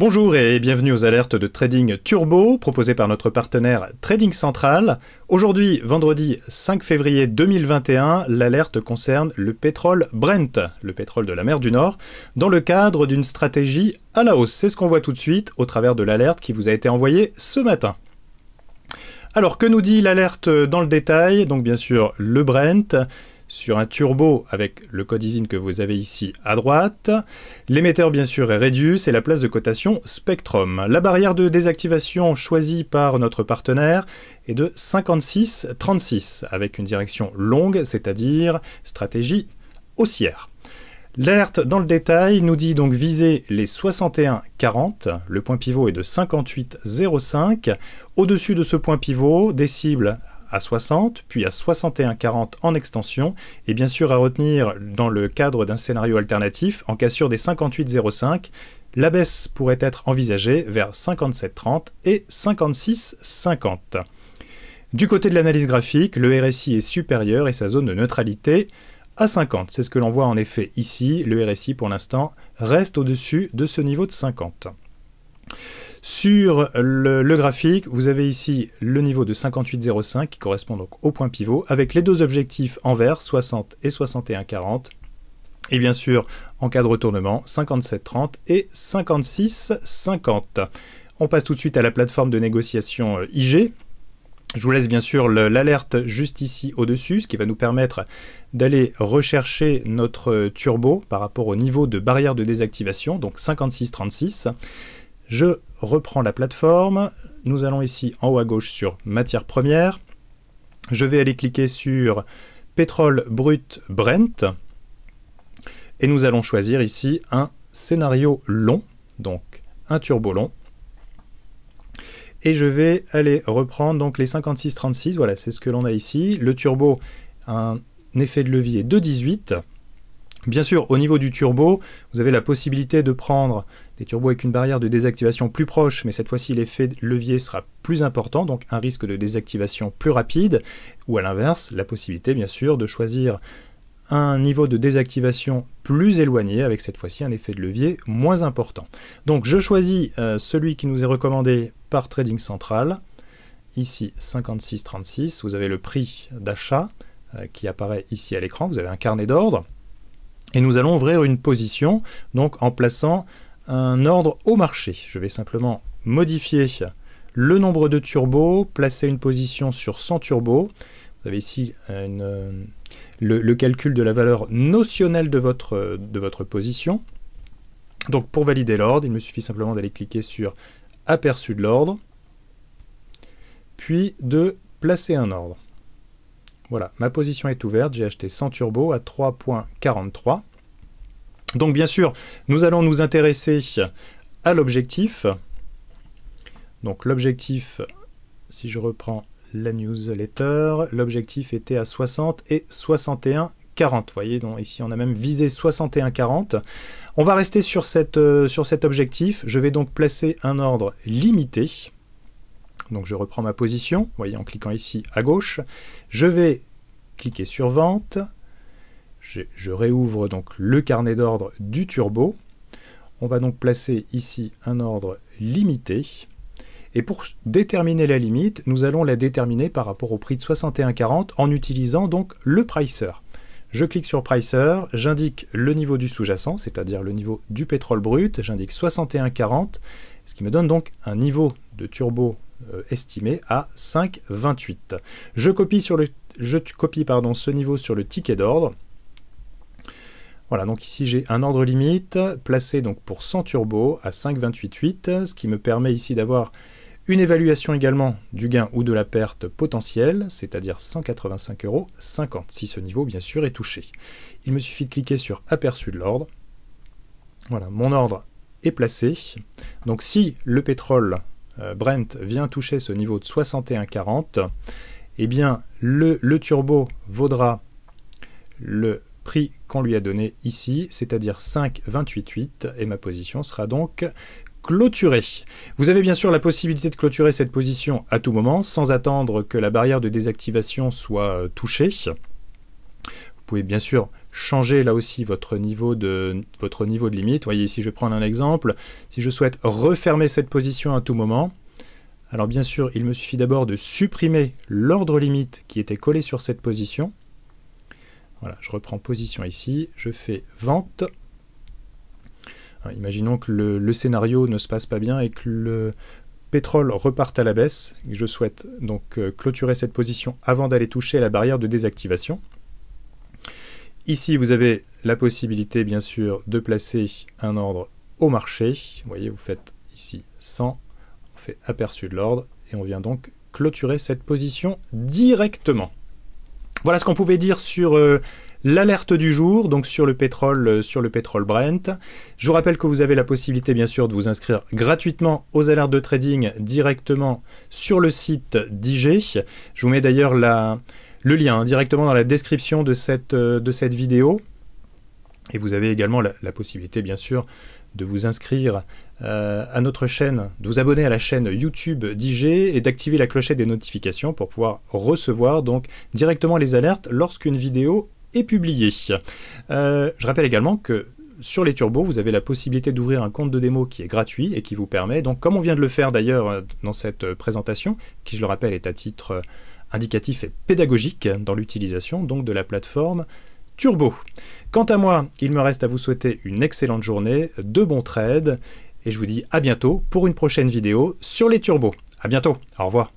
Bonjour et bienvenue aux alertes de Trading Turbo proposées par notre partenaire Trading Central. Aujourd'hui, vendredi 5 février 2021, l'alerte concerne le pétrole Brent, le pétrole de la mer du Nord, dans le cadre d'une stratégie à la hausse. C'est ce qu'on voit tout de suite au travers de l'alerte qui vous a été envoyée ce matin. Alors que nous dit l'alerte dans le détail Donc bien sûr le Brent, sur un turbo avec le code ISIN que vous avez ici à droite. L'émetteur bien sûr est réduit, c'est la place de cotation Spectrum. La barrière de désactivation choisie par notre partenaire est de 56-36 avec une direction longue, c'est-à-dire stratégie haussière. L'alerte dans le détail nous dit donc viser les 61,40, le point pivot est de 58,05, au-dessus de ce point pivot, des cibles à 60, puis à 61,40 en extension, et bien sûr à retenir dans le cadre d'un scénario alternatif, en cassure des 58,05, la baisse pourrait être envisagée vers 57,30 et 56,50. Du côté de l'analyse graphique, le RSI est supérieur et sa zone de neutralité 50. C'est ce que l'on voit en effet ici. Le RSI, pour l'instant, reste au-dessus de ce niveau de 50. Sur le, graphique, vous avez ici le niveau de 58,05 qui correspond donc au point pivot avec les deux objectifs en vert, 60 et 61,40. Et bien sûr, en cas de retournement, 57,30 et 56,50. On passe tout de suite à la plateforme de négociation euh, IG. Je vous laisse bien sûr l'alerte juste ici au-dessus, ce qui va nous permettre d'aller rechercher notre turbo par rapport au niveau de barrière de désactivation, donc 5636. Je reprends la plateforme, nous allons ici en haut à gauche sur matière première. je vais aller cliquer sur pétrole brut Brent, et nous allons choisir ici un scénario long, donc un turbo long, et je vais aller reprendre donc les 56-36, voilà, c'est ce que l'on a ici. Le turbo, un effet de levier de 18. Bien sûr, au niveau du turbo, vous avez la possibilité de prendre des turbos avec une barrière de désactivation plus proche, mais cette fois-ci l'effet de levier sera plus important, donc un risque de désactivation plus rapide, ou à l'inverse, la possibilité bien sûr de choisir un niveau de désactivation plus éloigné, avec cette fois-ci un effet de levier moins important. Donc je choisis euh, celui qui nous est recommandé par Trading Central. Ici, 56,36, vous avez le prix d'achat euh, qui apparaît ici à l'écran, vous avez un carnet d'ordre. Et nous allons ouvrir une position, donc en plaçant un ordre au marché. Je vais simplement modifier le nombre de turbos, placer une position sur 100 turbos. Vous avez ici euh, euh, le, le, calcul de la valeur notionnelle de votre, de votre position. Donc pour valider l'ordre, il me suffit simplement d'aller cliquer sur aperçu de l'ordre, puis de placer un ordre. Voilà, ma position est ouverte, j'ai acheté 100 turbo à 3.43. Donc bien sûr, nous allons nous intéresser à l'objectif. Donc l'objectif, si je reprends la newsletter, l'objectif était à 60 et 61 vous voyez, donc ici on a même visé 61,40. On va rester euh, sur, cet objectif. Je vais donc placer un ordre limité. Donc je reprends ma position, voyez, en cliquant ici à gauche. Je vais cliquer sur vente. Je, je réouvre donc le carnet d'ordre du turbo. On va donc placer ici un ordre limité. Et pour déterminer la limite, nous allons la déterminer par rapport au prix de 61,40 en utilisant donc le pricer. Je clique sur Pricer, j'indique le niveau du sous-jacent, c'est-à-dire le niveau du pétrole brut, j'indique 61,40, ce qui me donne donc un niveau de turbo euh, estimé à 5,28. Je copie, sur le, je copie ce niveau sur le ticket d'ordre. Voilà, donc ici j'ai un ordre limite placé donc pour 100 turbos à 5,28,8, ce qui me permet ici d'avoir une évaluation également du gain ou de la perte potentielle, c'est-à-dire 185,50 euros, si ce niveau bien sûr est touché. Il me suffit de cliquer sur aperçu de l'ordre. Voilà, mon ordre est placé. Donc si le pétrole euh, Brent vient toucher ce niveau de 61,40, eh bien le, le turbo vaudra le prix qu'on lui a donné ici, c'est-à-dire 5,288, et ma position sera donc clôturer. Vous avez bien sûr la possibilité de clôturer cette position à tout moment sans attendre que la barrière de désactivation soit euh, touchée. Vous pouvez bien sûr changer là aussi votre niveau de, votre niveau de limite. voyez ici, je vais prendre un exemple. Si je souhaite refermer cette position à tout moment, alors bien sûr, il me suffit d'abord de supprimer l'ordre limite qui était collé sur cette position. Voilà, je reprends position ici, je fais vente, Hein, imaginons que le, scénario ne se passe pas bien et que le pétrole reparte à la baisse. Je souhaite donc euh, clôturer cette position avant d'aller toucher la barrière de désactivation. Ici, vous avez la possibilité, bien sûr, de placer un ordre au marché. Vous voyez, vous faites ici 100, on fait aperçu de l'ordre et on vient donc clôturer cette position directement. Voilà ce qu'on pouvait dire sur euh, l'alerte du jour, donc sur le pétrole, euh, sur le pétrole Brent. Je vous rappelle que vous avez la possibilité, bien sûr, de vous inscrire gratuitement aux alertes de trading directement sur le site d'IG. Je vous mets d'ailleurs le lien hein, directement dans la description de cette, euh, de cette vidéo. Et vous avez également la, possibilité, bien sûr, de vous inscrire euh, à notre chaîne, de vous abonner à la chaîne YouTube d'IG et d'activer la clochette des notifications pour pouvoir recevoir donc directement les alertes lorsqu'une vidéo publié. Euh, je rappelle également que sur les turbos, vous avez la possibilité d'ouvrir un compte de démo qui est gratuit et qui vous permet, donc comme on vient de le faire d'ailleurs euh, dans cette euh, présentation, qui je le rappelle est à titre indicatif et pédagogique hein, dans l'utilisation donc de la plateforme Turbo. Quant à moi, il me reste à vous souhaiter une excellente journée, de bons trades, et je vous dis à bientôt pour une prochaine vidéo sur les turbos. À bientôt, au revoir.